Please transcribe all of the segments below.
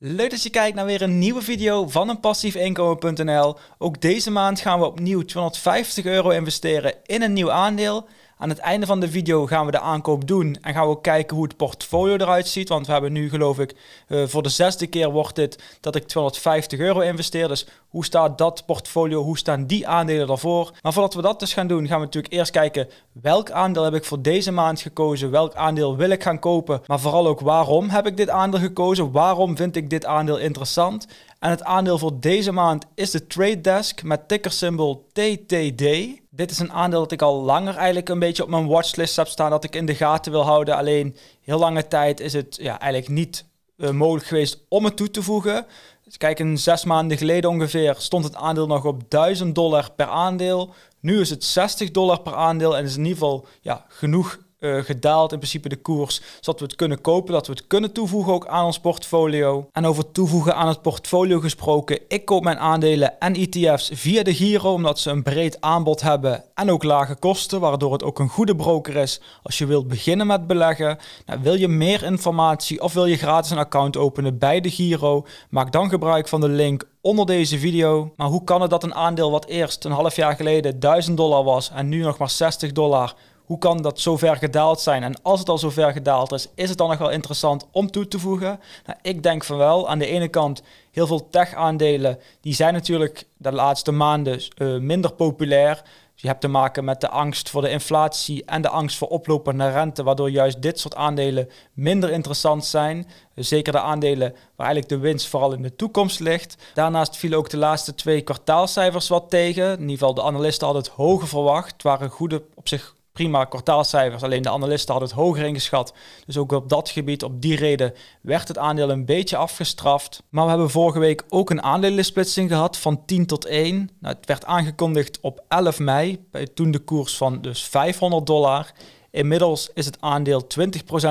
Leuk dat je kijkt naar weer een nieuwe video van een passiefinkomen.nl. Ook deze maand gaan we opnieuw 250 euro investeren in een nieuw aandeel. Aan het einde van de video gaan we de aankoop doen en gaan we ook kijken hoe het portfolio eruit ziet. Want we hebben nu geloof ik eh, voor de zesde keer wordt dit dat ik 250 euro investeer. Dus hoe staat dat portfolio, hoe staan die aandelen ervoor? Maar voordat we dat dus gaan doen, gaan we natuurlijk eerst kijken welk aandeel heb ik voor deze maand gekozen? Welk aandeel wil ik gaan kopen? Maar vooral ook waarom heb ik dit aandeel gekozen? Waarom vind ik dit aandeel interessant? En het aandeel voor deze maand is de Trade Desk met tickersymbool TTD. Dit is een aandeel dat ik al langer eigenlijk een beetje op mijn watchlist heb staan, dat ik in de gaten wil houden. Alleen heel lange tijd is het ja, eigenlijk niet eh, mogelijk geweest om het toe te voegen. Dus kijk, een zes maanden geleden ongeveer stond het aandeel nog op 1000 dollar per aandeel. Nu is het 60 dollar per aandeel en is in ieder geval ja, genoeg eh, gedaald in principe de koers. Zodat we het kunnen kopen, dat we het kunnen toevoegen ook aan ons portfolio. En over toevoegen aan het portfolio gesproken. Ik koop mijn aandelen en ETF's via de Giro omdat ze een breed aanbod hebben en ook lage kosten. Waardoor het ook een goede broker is als je wilt beginnen met beleggen. Nou, wil je meer informatie of wil je gratis een account openen bij de Giro? Maak dan gebruik van de link onder deze video. Maar hoe kan het dat een aandeel wat eerst een half jaar geleden 1000 dollar was en nu nog maar 60 dollar hoe kan dat zover gedaald zijn? En als het al zover gedaald is, is het dan nog wel interessant om toe te voegen? Nou, ik denk van wel. Aan de ene kant, heel veel tech-aandelen, die zijn natuurlijk de laatste maanden eh, minder populair. je hebt te maken met de angst voor de inflatie en de angst voor oplopende rente, waardoor juist dit soort aandelen minder interessant zijn. Zeker de aandelen waar eigenlijk de winst vooral in de toekomst ligt. Daarnaast vielen ook de laatste twee kwartaalcijfers wat tegen. In ieder geval de analisten hadden het hoger verwacht. Het waren goede, op zich prima kwartaalcijfers. Alleen de analisten hadden het hoger ingeschat. Dus ook op dat gebied, op die reden, werd het aandeel een beetje afgestraft. Maar we hebben vorige week ook een aandelensplitsing gehad van 10 tot 1. Nou, het werd aangekondigd op 11 mei, bij toen de koers van dus 500 dollar. Inmiddels is het aandeel 20%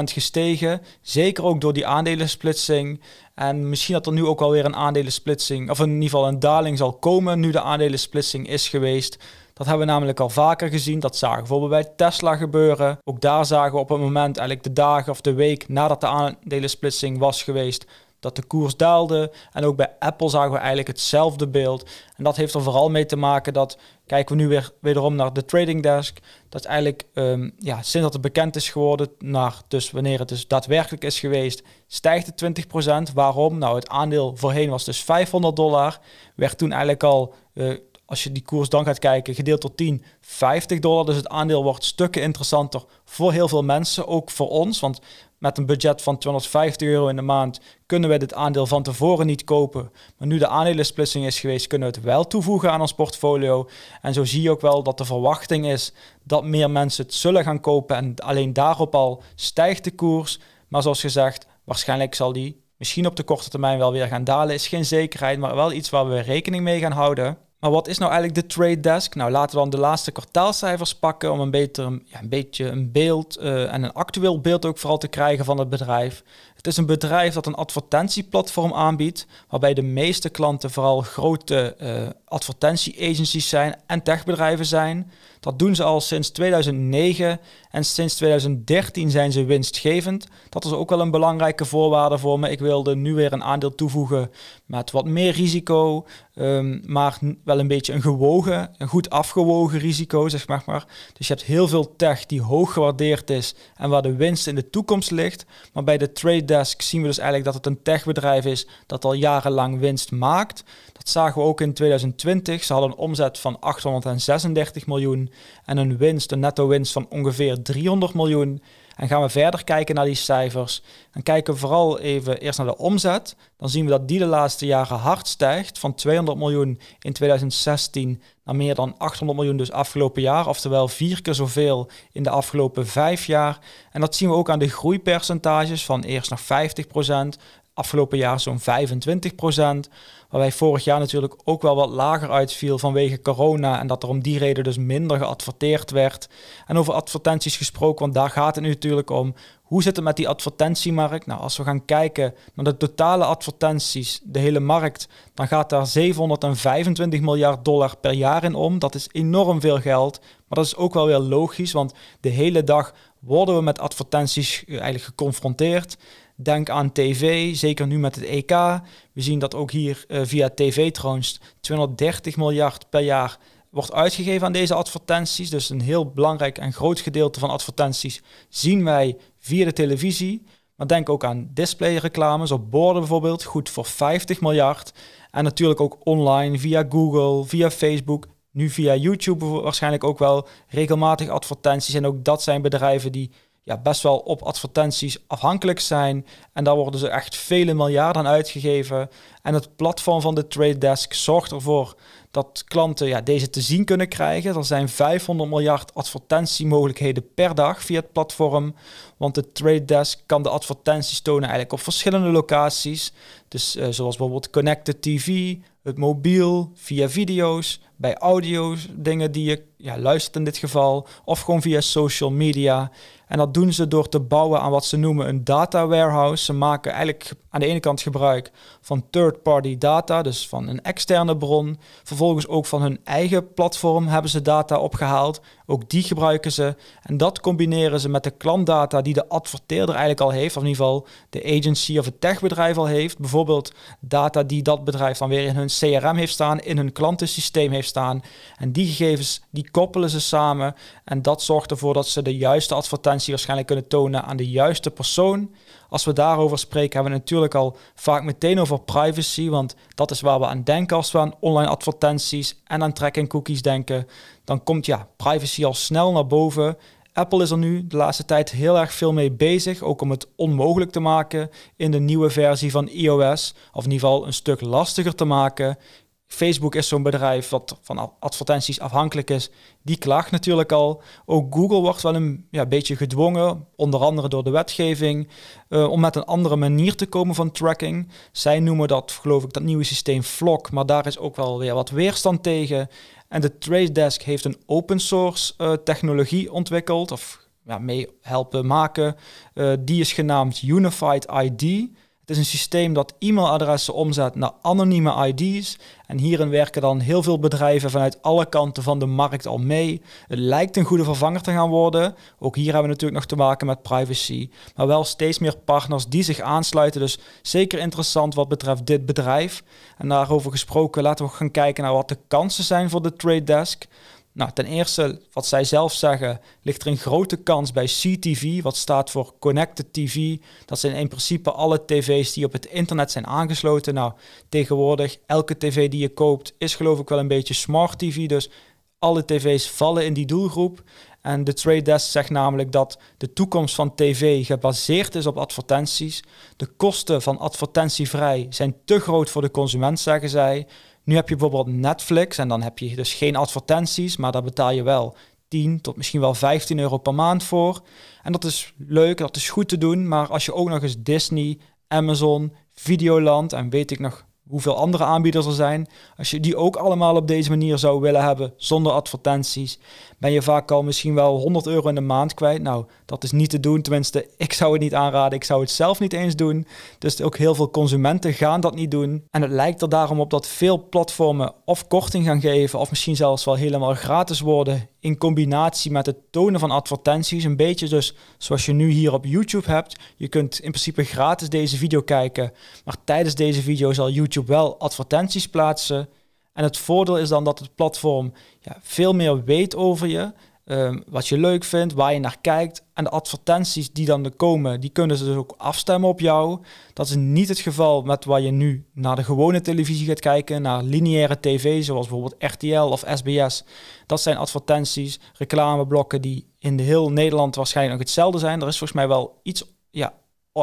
gestegen, zeker ook door die splitsing. En misschien dat er nu ook alweer een aandelensplitsing, of in ieder geval een daling zal komen nu de aandelensplitsing is geweest. Dat hebben we namelijk al vaker gezien. Dat zagen we bijvoorbeeld bij Tesla gebeuren. Ook daar zagen we op het moment, eigenlijk de dagen of de week nadat de aandelensplitsing was geweest, dat de koers daalde. En ook bij Apple zagen we eigenlijk hetzelfde beeld. En dat heeft er vooral mee te maken dat, kijken we nu weer wederom naar de trading desk, dat eigenlijk ehm, ja, sinds dat het bekend is geworden, naar dus wanneer het dus daadwerkelijk is geweest, stijgt het 20%. Waarom? Nou, het aandeel voorheen was dus 500 dollar, werd toen eigenlijk al uh, als je die koers dan gaat kijken, gedeeld door 10, 50 dollar. Dus het aandeel wordt stukken interessanter voor heel veel mensen, ook voor ons. Want met een budget van 250 euro in de maand kunnen we dit aandeel van tevoren niet kopen. Maar nu de aandelensplitsing is geweest, kunnen we het wel toevoegen aan ons portfolio. En zo zie je ook wel dat de verwachting is dat meer mensen het zullen gaan kopen. En alleen daarop al stijgt de koers. Maar zoals gezegd, waarschijnlijk zal die misschien op de korte termijn wel weer gaan dalen. Is geen zekerheid, maar wel iets waar we rekening mee gaan houden. Maar wat is nou eigenlijk de trade desk? Nou, laten we dan de laatste kwartaalcijfers pakken om een, beter, ja, een beetje een beeld eh, en een actueel beeld ook vooral te krijgen van het bedrijf. Het is een bedrijf dat een advertentieplatform aanbiedt, waarbij de meeste klanten vooral grote uh, advertentieagencies zijn en techbedrijven zijn. Dat doen ze al sinds 2009 en sinds 2013 zijn ze winstgevend. Dat is ook wel een belangrijke voorwaarde voor me. Ik wilde nu weer een aandeel toevoegen met wat meer risico, ehm, maar wel een beetje een gewogen, een goed afgewogen risico, zeg maar. Dus je hebt heel veel tech die hoog gewaardeerd is en waar de winst in de toekomst ligt, maar bij de trade zien we dus eigenlijk dat het een techbedrijf is dat al jarenlang winst maakt. Dat zagen we ook in 2020. Ze hadden een omzet van 836 miljoen en een winst, een netto winst van ongeveer 300 miljoen. En gaan we verder kijken naar die cijfers. Dan kijken we vooral even eerst naar de omzet. Dan zien we dat die de laatste jaren hard stijgt. Van 200 miljoen in 2016 naar meer dan 800 miljoen dus afgelopen jaar. Oftewel vier keer zoveel in de afgelopen vijf jaar. En dat zien we ook aan de groeipercentages van eerst nog 50%. Afgelopen jaar zo'n 25 procent waar wij vorig jaar natuurlijk ook wel wat lager uitviel vanwege corona en dat er om die reden dus minder geadverteerd werd. En over advertenties gesproken, want daar gaat het nu natuurlijk om. Hoe zit het met die advertentiemarkt? Nou, als we gaan kijken naar de totale advertenties, de hele markt, dan gaat daar 725 miljard dollar per jaar in om. Dat is enorm veel geld, maar dat is ook wel weer logisch, want de hele dag worden we met advertenties eigenlijk geconfronteerd. Denk aan tv, zeker nu met het EK. We zien dat ook hier eh, via tv trouwens 230 miljard per jaar wordt uitgegeven aan deze advertenties. Dus een heel belangrijk en groot gedeelte van advertenties zien wij via de televisie. Maar denk ook aan displayreclames op borden bijvoorbeeld, goed voor 50 miljard. En natuurlijk ook online, via Google, via Facebook, nu via YouTube waarschijnlijk ook wel regelmatig advertenties. En ook dat zijn bedrijven die ja, best wel op advertenties afhankelijk zijn. En daar worden ze dus echt vele miljarden aan uitgegeven. En het platform van de Trade Desk zorgt ervoor dat klanten ja, deze te zien kunnen krijgen. Er zijn 500 miljard advertentiemogelijkheden per dag via het platform. Want de Trade Desk kan de advertenties tonen eigenlijk op verschillende locaties. Dus eh, zoals bijvoorbeeld Connected TV, het mobiel, via video's, bij audio dingen die je ja, luistert in dit geval, of gewoon via social media. En dat doen ze door te bouwen aan wat ze noemen een data warehouse. Ze maken eigenlijk aan de ene kant gebruik van third-party data, dus van een externe bron. Vervolgens ook van hun eigen platform hebben ze data opgehaald. Ook die gebruiken ze. En dat combineren ze met de klantdata die de adverteerder eigenlijk al heeft, of in ieder geval de agency of het techbedrijf al heeft. Bijvoorbeeld data die dat bedrijf dan weer in hun CRM heeft staan, in hun klantensysteem heeft staan. En die gegevens die koppelen ze samen. En dat zorgt ervoor dat ze de juiste advertentie waarschijnlijk kunnen tonen aan de juiste persoon. Als we daarover spreken, hebben we natuurlijk al vaak meteen over privacy. Want dat is waar we aan denken als we aan online advertenties en aan tracking cookies denken. Dan komt ja, privacy al snel naar boven. Apple is er nu de laatste tijd heel erg veel mee bezig, ook om het onmogelijk te maken in de nieuwe versie van iOS, of in ieder geval een stuk lastiger te maken. Facebook is zo'n bedrijf wat van advertenties afhankelijk is. Die klaagt natuurlijk al. Ook Google wordt wel een ja, beetje gedwongen, onder andere door de wetgeving, eh, om met een andere manier te komen van tracking. Zij noemen dat, geloof ik, dat nieuwe systeem Flock, maar daar is ook wel weer wat weerstand tegen. En de Trade Desk heeft een open source eh, technologie ontwikkeld, of ja, mee helpen maken. Eh, die is genaamd Unified ID. Het is een systeem dat e-mailadressen omzet naar anonieme ID's. En hierin werken dan heel veel bedrijven vanuit alle kanten van de markt al mee. Het lijkt een goede vervanger te gaan worden. Ook hier hebben we natuurlijk nog te maken met privacy. Maar wel steeds meer partners die zich aansluiten. Dus zeker interessant wat betreft dit bedrijf. En daarover gesproken laten we gaan kijken naar wat de kansen zijn voor de trade desk. Nou, ten eerste, wat zij zelf zeggen, ligt er een grote kans bij CTV, wat staat voor Connected TV. Dat zijn in principe alle tv's die op het internet zijn aangesloten. Nou, tegenwoordig, elke tv die je koopt is geloof ik wel een beetje smart TV. Dus alle tv's vallen in die doelgroep. En de Trade Desk zegt namelijk dat de toekomst van tv gebaseerd is op advertenties. De kosten van advertentievrij zijn te groot voor de consument, zeggen zij. Nu heb je bijvoorbeeld Netflix en dan heb je dus geen advertenties, maar daar betaal je wel 10 tot misschien wel 15 euro per maand voor. En dat is leuk, dat is goed te doen, maar als je ook nog eens Disney, Amazon, Videoland en weet ik nog hoeveel andere aanbieders er zijn. Als je die ook allemaal op deze manier zou willen hebben, zonder advertenties, ben je vaak al misschien wel 100 euro in de maand kwijt. Nou, dat is niet te doen. Tenminste, ik zou het niet aanraden. Ik zou het zelf niet eens doen. Dus ook heel veel consumenten gaan dat niet doen. En het lijkt er daarom op dat veel platformen of korting gaan geven, of misschien zelfs wel helemaal gratis worden. In combinatie met het tonen van advertenties. Een beetje dus zoals je nu hier op YouTube hebt. Je kunt in principe gratis deze video kijken. Maar tijdens deze video zal YouTube wel advertenties plaatsen. En het voordeel is dan dat het platform ja, veel meer weet over je. Ehm, wat je leuk vindt, waar je naar kijkt. En de advertenties die dan er komen, die kunnen ze dus ook afstemmen op jou. Dat is niet het geval met waar je nu naar de gewone televisie gaat kijken, naar lineaire tv, zoals bijvoorbeeld RTL of SBS. Dat zijn advertenties, reclameblokken die in heel Nederland waarschijnlijk nog hetzelfde zijn. Er is volgens mij wel iets ja,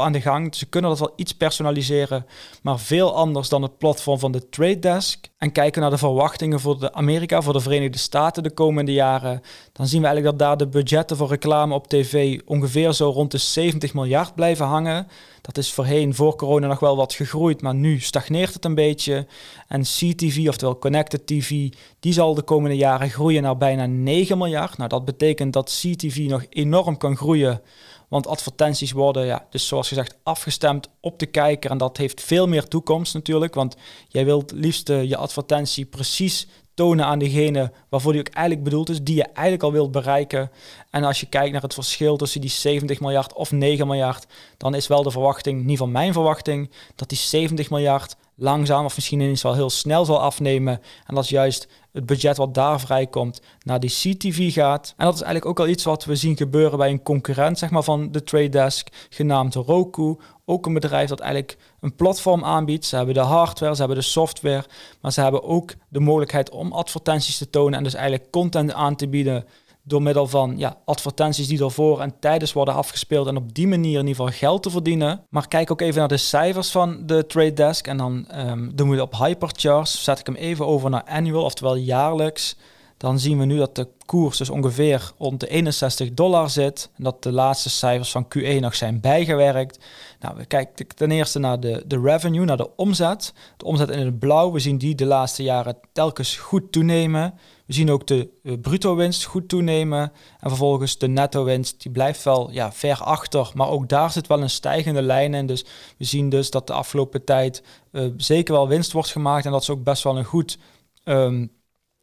aan de gang. Ze kunnen dat wel iets personaliseren, maar veel anders dan het platform van de Trade Desk. En kijken naar de verwachtingen voor de Amerika, voor de Verenigde Staten de komende jaren, dan zien we eigenlijk dat daar de budgetten voor reclame op tv ongeveer zo rond de 70 miljard blijven hangen. Dat is voorheen, voor corona, nog wel wat gegroeid, maar nu stagneert het een beetje. En CTV, oftewel Connected TV, die zal de komende jaren groeien naar bijna 9 miljard. Nou, dat betekent dat CTV nog enorm kan groeien want advertenties worden, ja, dus zoals gezegd, afgestemd op de kijker. En dat heeft veel meer toekomst natuurlijk. Want jij wilt liefst eh, je advertentie precies tonen aan degene waarvoor die ook eigenlijk bedoeld is, die je eigenlijk al wilt bereiken. En als je kijkt naar het verschil tussen die 70 miljard of 9 miljard, dan is wel de verwachting, niet van mijn verwachting, dat die 70 miljard langzaam of misschien eens wel heel snel zal afnemen. En dat is juist het budget wat daar vrijkomt naar die CTV gaat. En dat is eigenlijk ook al iets wat we zien gebeuren bij een concurrent zeg maar, van de Trade Desk, genaamd Roku. Ook een bedrijf dat eigenlijk een platform aanbiedt. Ze hebben de hardware, ze hebben de software, maar ze hebben ook de mogelijkheid om advertenties te tonen en dus eigenlijk content aan te bieden door middel van ja, advertenties die daarvoor en tijdens worden afgespeeld en op die manier in ieder geval geld te verdienen. Maar kijk ook even naar de cijfers van de Trade Desk en dan ehm, doen we het op hyperchars. Zet ik hem even over naar annual, oftewel jaarlijks. Dan zien we nu dat de koers dus ongeveer rond de 61 dollar zit. En dat de laatste cijfers van Q1 nog zijn bijgewerkt. Nou, we kijken ten eerste naar de, de revenue, naar de omzet. De omzet in het blauw, we zien die de laatste jaren telkens goed toenemen. We zien ook de eh, bruto winst goed toenemen. En vervolgens de netto winst, die blijft wel ja, ver achter. Maar ook daar zit wel een stijgende lijn in. Dus we zien dus dat de afgelopen tijd eh, zeker wel winst wordt gemaakt. En dat ze ook best wel een goed, ehm,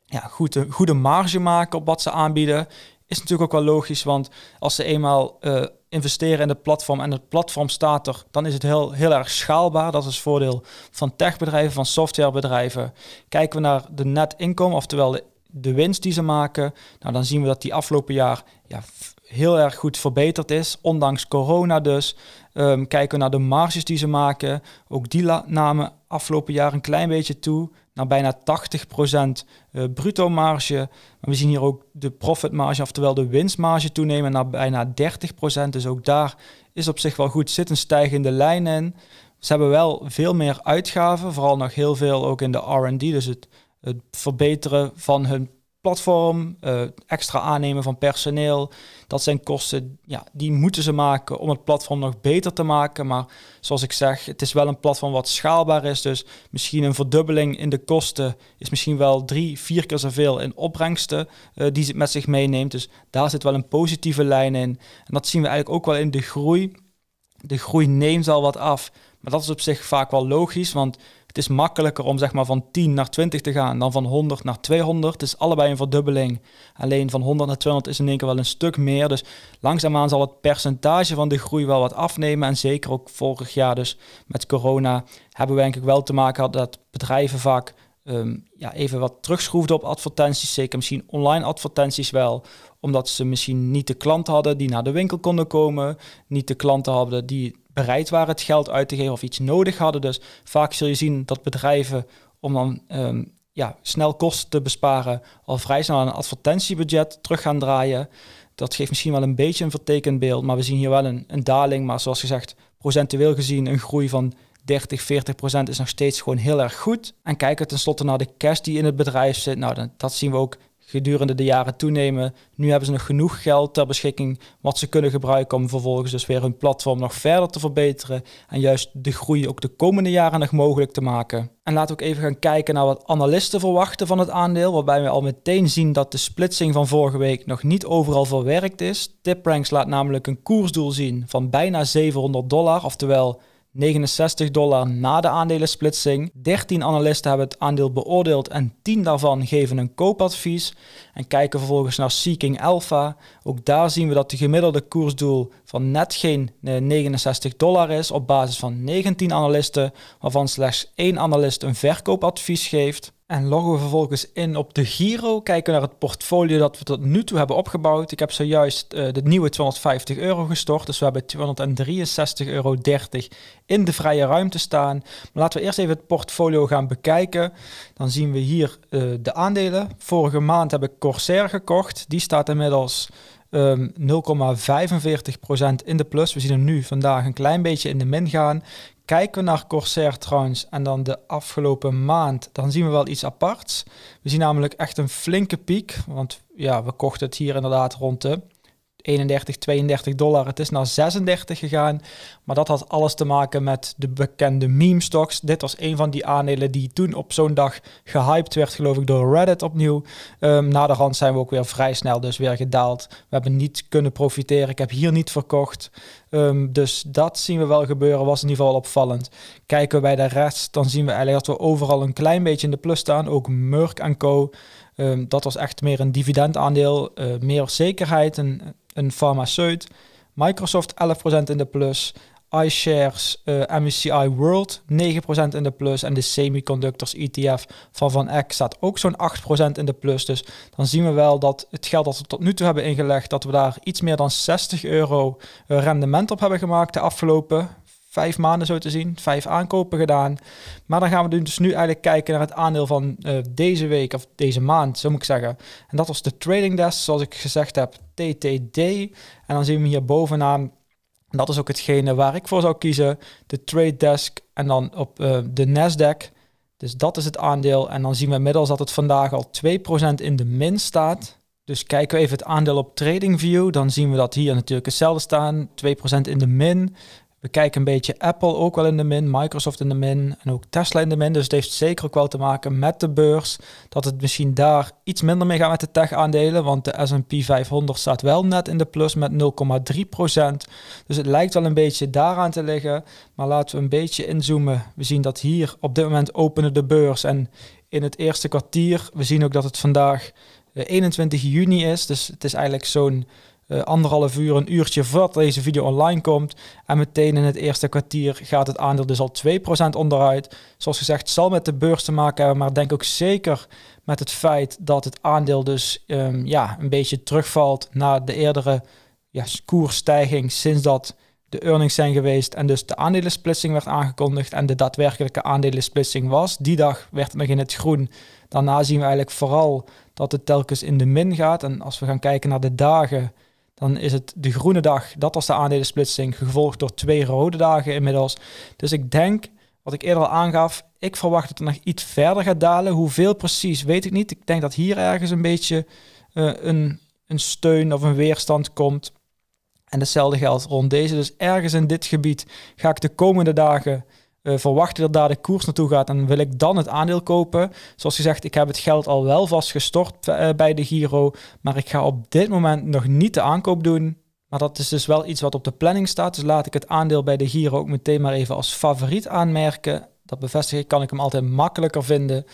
ja, goed, een eh, goede marge maken op wat ze aanbieden. Is natuurlijk ook wel logisch, want als ze eenmaal investeren in het platform en het platform staat er, dan is het heel, heel erg schaalbaar. Dat is het voordeel van techbedrijven, van softwarebedrijven. Kijken we naar de net inkomen, oftewel de de winst die ze maken, nou, dan zien we dat die afgelopen jaar ja, heel erg goed verbeterd is, ondanks corona dus. Ehm, kijken we naar de marges die ze maken, ook die namen afgelopen jaar een klein beetje toe, naar nou, bijna 80% uh, eh, bruto marge. Maar we zien hier ook de profitmarge, oftewel de winstmarge toenemen naar bijna 30%. Dus ook daar is op zich wel goed zit een stijgende lijn in. Ze hebben wel veel meer uitgaven, vooral nog heel veel ook in de RD, dus het het verbeteren van hun platform, uh, extra aannemen van personeel. Dat zijn kosten ja, die moeten ze maken om het platform nog beter te maken. Maar zoals ik zeg, het is wel een platform wat schaalbaar is. Dus misschien een verdubbeling in de kosten is misschien wel drie, vier keer zoveel in opbrengsten eh, die ze met zich meeneemt. Dus daar zit wel een positieve lijn in. En dat zien we eigenlijk ook wel in de groei. De groei neemt al wat af. Maar dat is op zich vaak wel logisch, want het is makkelijker om zeg maar van 10 naar 20 te gaan dan van 100 naar 200. Het is allebei een verdubbeling. Alleen van 100 naar 200 is in één keer wel een stuk meer. Dus langzaamaan zal het percentage van de groei wel wat afnemen. En zeker ook vorig jaar dus met corona hebben we eigenlijk wel te maken gehad dat bedrijven vaak... Ehm, ja, even wat terugschroefden op advertenties, zeker misschien online advertenties wel, omdat ze misschien niet de klanten hadden die naar de winkel konden komen, niet de klanten hadden die bereid waren het geld uit te geven of iets nodig hadden. Dus vaak zul je zien dat bedrijven om dan ehm, ja, snel kosten te besparen, al vrij snel een advertentiebudget terug gaan draaien. Dat geeft misschien wel een beetje een vertekend beeld, maar we zien hier wel een, een daling. Maar zoals gezegd, procentueel gezien een groei van 30, 40 procent is nog steeds gewoon heel erg goed. En kijken we tenslotte naar de cash die in het bedrijf zit. Nou, dat zien we ook gedurende de jaren toenemen. Nu hebben ze nog genoeg geld ter beschikking wat ze kunnen gebruiken om vervolgens dus weer hun platform nog verder te verbeteren en juist de groei ook de komende jaren nog mogelijk te maken. En laten we ook even gaan kijken naar wat analisten verwachten van het aandeel, waarbij we al meteen zien dat de splitsing van vorige week nog niet overal verwerkt is. TipRanks laat namelijk een koersdoel zien van bijna 700 dollar, oftewel 69 dollar na de aandelensplitsing. 13 analisten hebben het aandeel beoordeeld en 10 daarvan geven een koopadvies. En kijken vervolgens naar Seeking Alpha. Ook daar zien we dat de gemiddelde koersdoel van net geen 69 eh, dollar is op basis van 19 analisten, waarvan slechts één analist een verkoopadvies geeft. En loggen we vervolgens in op de Giro, kijken naar het portfolio dat we tot nu toe hebben opgebouwd. Ik heb zojuist eh, de nieuwe 250 euro gestort, dus we hebben 263,30 euro in de vrije ruimte staan. Maar laten we eerst even het portfolio gaan bekijken. Dan zien we hier eh, de aandelen. Vorige maand heb ik Corsair gekocht, die staat inmiddels Um, ehm, 0,45% in de plus. We zien hem nu vandaag een klein beetje in de min gaan. Kijken we naar Corsair trouwens en dan de afgelopen maand, dan zien we wel iets aparts. We zien namelijk echt een flinke piek, want ja, we kochten het hier inderdaad rond de 31, 32 dollar. Het is naar 36 gegaan. Maar dat had alles te maken met de bekende meme stocks. Dit was een van die aandelen die toen op zo'n dag gehyped werd, geloof ik, door Reddit opnieuw. Um, na de rand zijn we ook weer vrij snel dus weer gedaald. We hebben niet kunnen profiteren. Ik heb hier niet verkocht. Ehm, dus dat zien we wel gebeuren. Was in ieder geval opvallend. Kijken we bij de rest, dan zien we eigenlijk dat we overal een klein beetje in de plus staan. Ook Merck Co. Ehm, dat was echt meer een dividendaandeel, eh, meer zekerheid. En een farmaceut. Microsoft 11% in de plus. iShares uh, eh, MSCI World 9% in de plus. En de semiconductors ETF van Van Eck staat ook zo'n 8% in de plus. Dus dan zien we wel dat het geld dat we tot nu toe hebben ingelegd, dat we daar iets meer dan 60 euro eh, rendement op hebben gemaakt de afgelopen vijf maanden zo te zien, vijf aankopen gedaan. Maar dan gaan we dus nu eigenlijk kijken naar het aandeel van eh, deze week of deze maand, zo moet ik zeggen. En dat was de trading desk, zoals ik gezegd heb, TTD. En dan zien we hier bovenaan, dat is ook hetgene waar ik voor zou kiezen, de trade desk en dan op eh, de Nasdaq. Dus dat is het aandeel. En dan zien we inmiddels dat het vandaag al 2% in de min staat. Dus kijken we even het aandeel op TradingView. Dan zien we dat hier natuurlijk hetzelfde staan. 2% in de min. We kijken een beetje Apple ook wel in de min, Microsoft in de min en ook Tesla in de min. Dus het heeft zeker ook wel te maken met de beurs. Dat het misschien daar iets minder mee gaat met de tech-aandelen. Want de SP 500 staat wel net in de plus met 0,3 Dus het lijkt wel een beetje daaraan te liggen. Maar laten we een beetje inzoomen. We zien dat hier op dit moment openen de beurs. En in het eerste kwartier, we zien ook dat het vandaag 21 eh, juni is. Dus het is eigenlijk zo'n uh, anderhalf uur, een uurtje voordat deze video online komt. En meteen in het eerste kwartier gaat het aandeel dus al 2% onderuit. Zoals gezegd, zal met de beurs te maken hebben, maar denk ook zeker met het feit dat het aandeel dus ehm, ja, een beetje terugvalt naar de eerdere ja, koersstijging sinds dat de earnings zijn geweest en dus de aandelensplitsing werd aangekondigd en de daadwerkelijke aandelensplitsing was. Die dag werd het nog in het groen. Daarna zien we eigenlijk vooral dat het telkens in de min gaat. En als we gaan kijken naar de dagen, dan is het de groene dag, dat was de aandelensplitsing, gevolgd door twee rode dagen inmiddels. Dus ik denk, wat ik eerder al aangaf, ik verwacht dat het nog iets verder gaat dalen. Hoeveel precies, weet ik niet. Ik denk dat hier ergens een beetje eh, een, een steun of een weerstand komt. En hetzelfde geldt rond deze. Dus ergens in dit gebied ga ik de komende dagen eh, verwachten dat daar de koers naartoe gaat en wil ik dan het aandeel kopen. Zoals gezegd, ik heb het geld al wel vastgestort eh, bij de Giro, maar ik ga op dit moment nog niet de aankoop doen. Maar dat is dus wel iets wat op de planning staat. Dus laat ik het aandeel bij de Giro ook meteen maar even als favoriet aanmerken. Dat bevestig ik, kan ik hem altijd makkelijker vinden.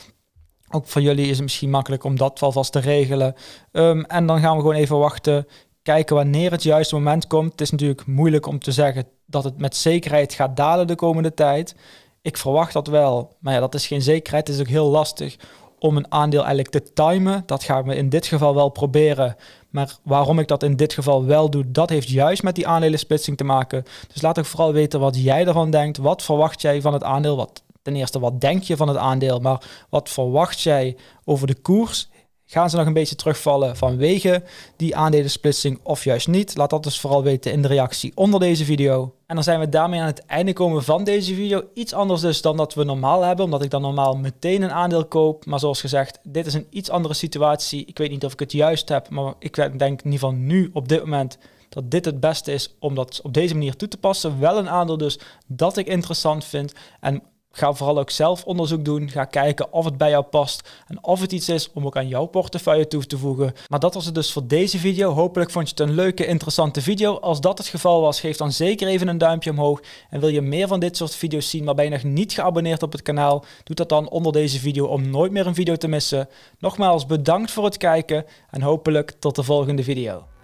Ook voor jullie is het misschien makkelijk om dat alvast te regelen. Ehm, en dan gaan we gewoon even wachten kijken wanneer het juiste moment komt. Het is natuurlijk moeilijk om te zeggen dat het met zekerheid gaat dalen de komende tijd. Ik verwacht dat wel, maar ja, dat is geen zekerheid. Het is ook heel lastig om een aandeel eigenlijk te timen. Dat gaan we in dit geval wel proberen. Maar waarom ik dat in dit geval wel doe, dat heeft juist met die aandelensplitsing te maken. Dus laat ook vooral weten wat jij ervan denkt. Wat verwacht jij van het aandeel? Wat, ten eerste, wat denk je van het aandeel? Maar wat verwacht jij over de koers? Gaan ze nog een beetje terugvallen vanwege die aandelensplitsing of juist niet? Laat dat dus vooral weten in de reactie onder deze video. En dan zijn we daarmee aan het einde komen van deze video. Iets anders dus dan dat we normaal hebben, omdat ik dan normaal meteen een aandeel koop. Maar zoals gezegd, dit is een iets andere situatie. Ik weet niet of ik het juist heb, maar ik denk in ieder geval nu op dit moment dat dit het beste is om dat op deze manier toe te passen. Wel een aandeel dus dat ik interessant vind en Ga vooral ook zelf onderzoek doen. Ga kijken of het bij jou past en of het iets is om ook aan jouw portefeuille toe te voegen. Maar dat was het dus voor deze video. Hopelijk vond je het een leuke, interessante video. Als dat het geval was, geef dan zeker even een duimpje omhoog. En wil je meer van dit soort video's zien, maar ben je nog niet geabonneerd op het kanaal, doe dat dan onder deze video om nooit meer een video te missen. Nogmaals bedankt voor het kijken en hopelijk tot de volgende video.